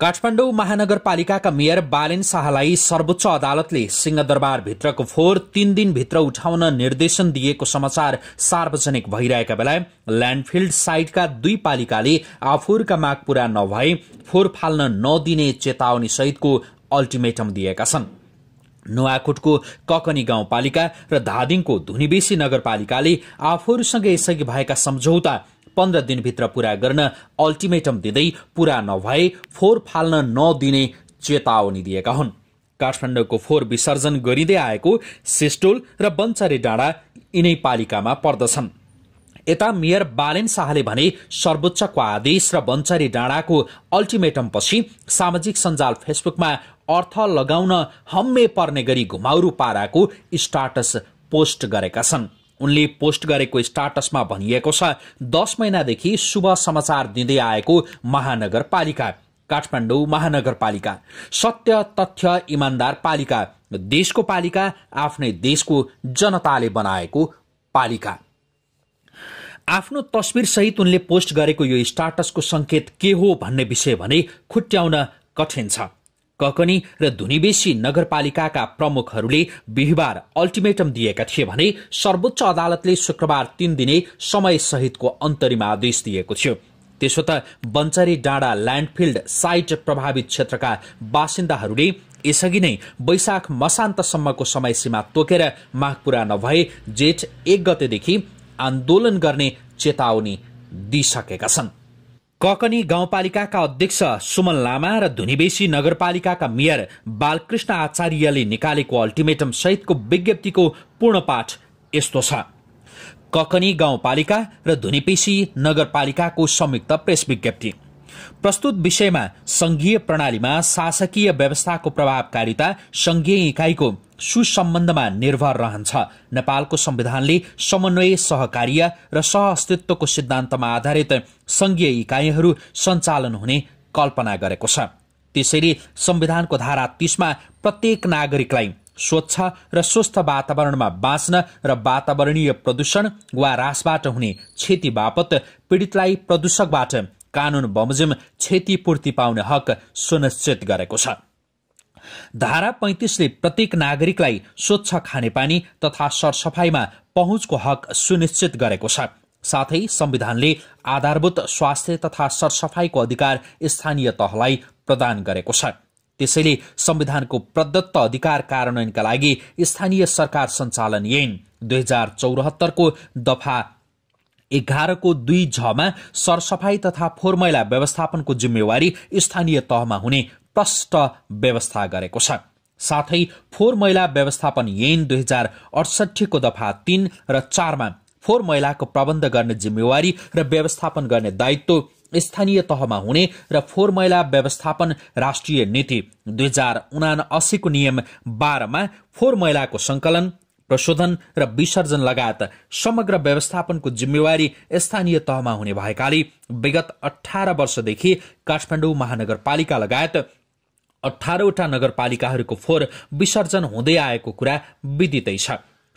काठमाडौँ महानगरपालिकाका मेयर बालेन शाहलाई सर्वोच्च अदालतले सिंहदरबारभित्रको फोहोर तीन दिनभित्र उठाउन निर्देशन दिएको समाचार सार्वजनिक भइरहेका बेला ल्याण्डफिल्ड साइटका दुई पालिकाले आफूहरूका माग पूरा नभए फोहोर फाल्न नदिने चेतावनी सहितको अल्टिमेटम दिएका छन् नुवाकोटको ककनी गाउँपालिका र धादिङको धुनीबेसी नगरपालिकाले आफूहरूसँग यसअघि भएका सम्झौता पन्ध्र दिनभित्र पूरा गर्न अल्टिमेटम दिँदै पूरा नभए फोहोर फाल्न नदिने चेतावनी दिएका हुन् काठमाडौँको फोहोर विसर्जन गरिँदै आएको सिस्टोल र बन्चरे डाँडा यिनै पालिकामा पर्दछन् यता मेयर बालेन शाहले भने सर्वोच्चको आदेश र बन्चारी डाँडाको अल्टिमेटमपछि सामाजिक सञ्जाल फेसबुकमा अर्थ लगाउन हम्मे पर्ने गरी घुमाउरू पाराको स्टाटस पोस्ट गरेका छन् उनले पोस्ट गरेको स्टाटसमा भनिएको छ दस महिनादेखि शुभ समाचार दिँदै आएको महानगरपालिका काठमाडौँ महानगरपालिका सत्य तथ्य इमान्दार पालिका देशको पालिका आफ्नै देशको जनताले बनाएको पालिका आफ्नो तस्विरसहित उनले पोस्ट गरेको यो स्टाटसको संकेत के हो भन्ने विषय भने खुट्याउन कठिन छ ककनी र धुनीबेसी नगरपालिकाका प्रमुखहरूले बिहिबार अल्टिमेटम दिएका थिए भने सर्वोच्च अदालतले शुक्रबार तीन दिने समयसहितको अन्तरिम आदेश दिएको थियो त्यसो त बन्चरी डाँडा ल्यान्डफिल्ड साइट प्रभावित क्षेत्रका बासिन्दाहरूले यसअघि नै वैशाख मसान्तसम्मको समयसीमा तोकेर माग पूरा नभए जेठ एक गतेदेखि आन्दोलन गर्ने चेतावनी दिइसकेका छन् ककनी गाउँपालिकाका अध्यक्ष सुमन लामा र धुनीबेसी नगरपालिकाका मेयर बालकृष्ण आचार्यले निकालेको अल्टिमेटम सहितको विज्ञप्तिको पूर्ण पाठ यस्तो छ ककनी गाउँपालिका र धुनीपेसी नगरपालिकाको संयुक्त प्रेस विज्ञप्ति प्रस्तुत विषयमा संघीय प्रणालीमा शासकीय व्यवस्थाको प्रभावकारिता संघीय इकाइको सुसम्बन्धमा निर्भर रहन्छ नेपालको संविधानले समन्वय सहकार्य र सह अस्तित्वको सिद्धान्तमा आधारित संघीय इकाइहरू सञ्चालन हुने कल्पना गरेको छ त्यसैले संविधानको धारा तीसमा प्रत्येक नागरिकलाई स्वच्छ र स्वस्थ वातावरणमा बाँच्न र वातावरणीय प्रदूषण वा रासबाट हुने क्षति बापत पीडितलाई प्रदूषकबाट कानून बमोजिम क्षतिपूर्ति पाउने हक सुनिश्चित गरेको छ धारा पैतिसले प्रत्येक नागरिकलाई स्वच्छ खानेपानी तथा सरसफाईमा पहुँचको हक सुनिश्चित गरेको छ साथै संविधानले आधारभूत स्वास्थ्य तथा सरसफाईको अधिकार स्थानीय तहलाई प्रदान गरेको छ त्यसैले संविधानको प्रदत्त अधिकार कार्यान्वयनका लागि स्थानीय सरकार सञ्चालन ऐन दुई हजार चौरात्तरको दफा एघारको दुई झमा सरसफाई तथा फोहोर मैला व्यवस्थापनको जिम्मेवारी स्थानीय तहमा हुने स्पष्ट व्यवस्था गरेको छ साथै फोहोर मैला व्यवस्थापन ऐन दुई हजार अडसठीको दफा तीन र चारमा फोहोर मैलाको प्रबन्ध गर्ने जिम्मेवारी र व्यवस्थापन गर्ने दायित्व स्थानीय तहमा हुने र फोहोर मैला व्यवस्थापन राष्ट्रिय नीति दुई हजार उना असीको नियम बाह्रमा फोहोर मैलाको सङ्कलन प्रशोधन र विसर्जन लगायत समग्र व्यवस्थापनको जिम्मेवारी स्थानीय तहमा हुने भएकाले विगत अठार वर्षदेखि काठमाडौँ महानगरपालिका लगायत अठारवटा नगरपालिकाहरूको फोहोर विसर्जन हुँदै आएको कुरा विदितै छ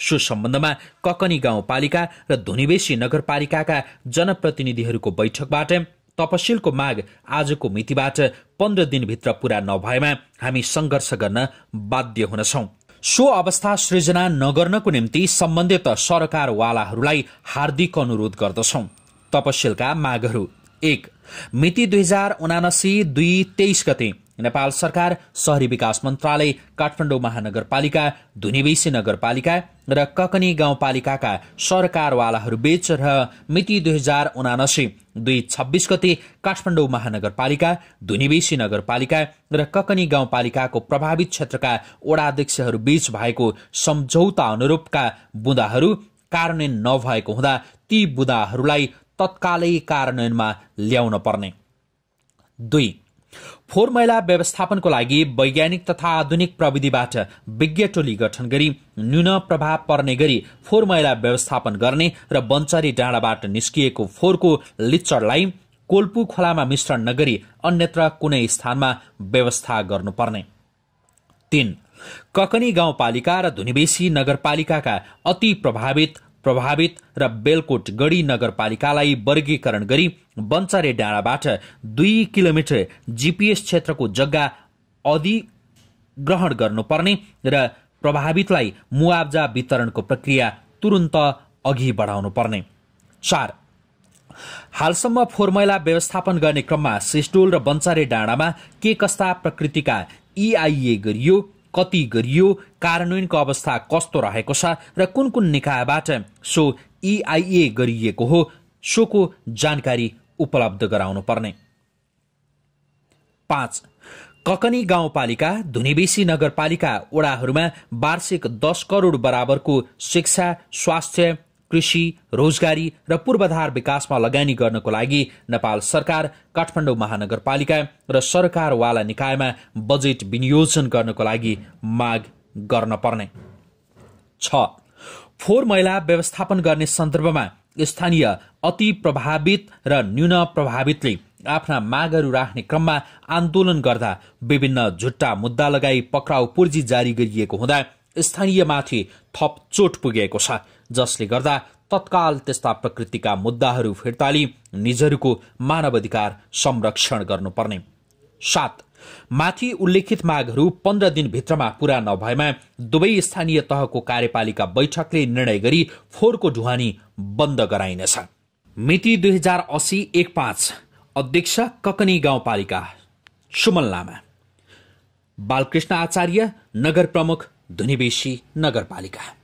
सो सम्बन्धमा ककनी गाउँपालिका र धुनिवेशी नगरपालिकाका जनप्रतिनिधिहरूको बैठकबाट तपसिलको माग आजको मितिबाट पन्ध्र दिनभित्र पूरा नभएमा हामी सङ्घर्ष गर्न बाध्य हुनेछौँ सो अवस्था सृजना नगर्नको निम्ति सम्बन्धित सरकारवालाहरूलाई हार्दिक अनुरोध गर्दछौँ तपसिलका मागहरू एक मिति दुई हजार उनासी दुई तेइस गते नेपाल सरकार शहरी विकास मन्त्रालय काठमाडौँ महानगरपालिका धुनीबेसी नगरपालिका र ककनी गाउँपालिकाका सरकारवालाहरूबीच र मिति दुई हजार उनासी दुई छब्बिस गते काठमाडौँ महानगरपालिका धुनीबेसी नगरपालिका र ककनी गाउँपालिकाको प्रभावित क्षेत्रका वडाध्यक्षहरूबीच भएको सम्झौता अनुरूपका बुँदाहरू कार्यान्वयन नभएको हुँदा ती बुँदाहरूलाई तत्कालै कार्यान्वयनमा ल्याउन पर्ने दुई फोहोर मैला व्यवस्थापनको लागि वैज्ञानिक तथा आधुनिक प्रविधिबाट विज्ञ टोली गठन गरी न्यून प्रभाव पर्ने गरी फोहोर मैला व्यवस्थापन गर्ने र बन्चरी डाँडाबाट निस्किएको फोहोरको लिचडलाई कोल्पु खोलामा मिश्रण नगरी अन्यत्र कुनै स्थानमा व्यवस्था गर्नुपर्ने तीन ककनी गाउँपालिका र धुनिवेशी नगरपालिकाका अति प्रभावित प्रभावित र बेलकोट गढी नगरपालिकालाई वर्गीकरण गरी बन्चारे डाँडाबाट दुई किलोमिटर जिपिएस क्षेत्रको जग्गा अधिग्रहण गर्नुपर्ने र प्रभावितलाई मुआवजा वितरणको प्रक्रिया तुरन्त अघि बढाउनु पर्ने चार हालसम्म मैला व्यवस्थापन गर्ने क्रममा सिस्टोल र बन्चारे डाँडामा के कस्ता प्रकृतिका इआइए e गरियो कति गरियो कार्यान्वयनको अवस्था कस्तो रहेको छ र कुन कुन निकायबाट सो इआइए e गरिएको हो सोको जानकारी उपलब्ध गराउनु पर्ने पाँच ककनी गाउँपालिका धुनेबेसी नगरपालिका वडाहरूमा वार्षिक दस करोड बराबरको शिक्षा स्वास्थ्य कृषि रोजगारी र पूर्वाधार विकासमा लगानी गर्नको लागि नेपाल सरकार काठमाडौँ महानगरपालिका र सरकारवाला निकायमा बजेट विनियोजन गर्नको लागि माग गर्न पर्ने छ फोहोर मैला व्यवस्थापन गर्ने सन्दर्भमा स्थानीय अति प्रभावित र न्यून प्रभावितले आफ्ना मागहरू राख्ने क्रममा आन्दोलन गर्दा विभिन्न झुट्टा मुद्दा लगाई पक्राउ पूर्जी जारी गरिएको हुँदा स्थानीयमाथि थप चोट पुगेको छ जसले गर्दा तत्काल त्यस्ता प्रकृतिका मुद्दाहरू फिर्ताली निजहरूको मानवाधिकार संरक्षण गर्नुपर्ने सात माथि उल्लेखित मागहरू पन्ध्र दिनभित्रमा पूरा नभएमा दुवै स्थानीय तहको कार्यपालिका बैठकले निर्णय गरी फोहोरको ढुवानी बन्द गराइनेछ मिति दुई हजार असी एक पाँच अध्यक्ष ककनी गाउँपालिका सुमन लामा बालकृष्ण आचार्य नगर प्रमुख धुनिवेशी नगरपालिका